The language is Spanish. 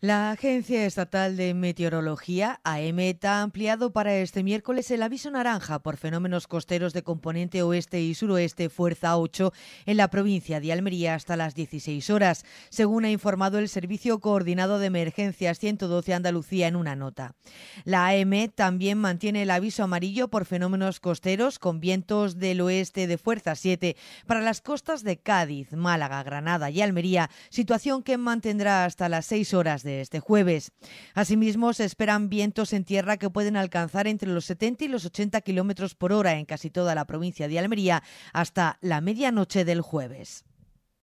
La Agencia Estatal de Meteorología, AEMET, ha ampliado para este miércoles el aviso naranja por fenómenos costeros de componente oeste y suroeste fuerza 8 en la provincia de Almería hasta las 16 horas, según ha informado el Servicio Coordinado de Emergencias 112 Andalucía en una nota. La AEMET también mantiene el aviso amarillo por fenómenos costeros con vientos del oeste de fuerza 7 para las costas de Cádiz, Málaga, Granada y Almería, situación que mantendrá hasta las 6 horas de este jueves. Asimismo, se esperan vientos en tierra que pueden alcanzar entre los 70 y los 80 kilómetros por hora en casi toda la provincia de Almería hasta la medianoche del jueves.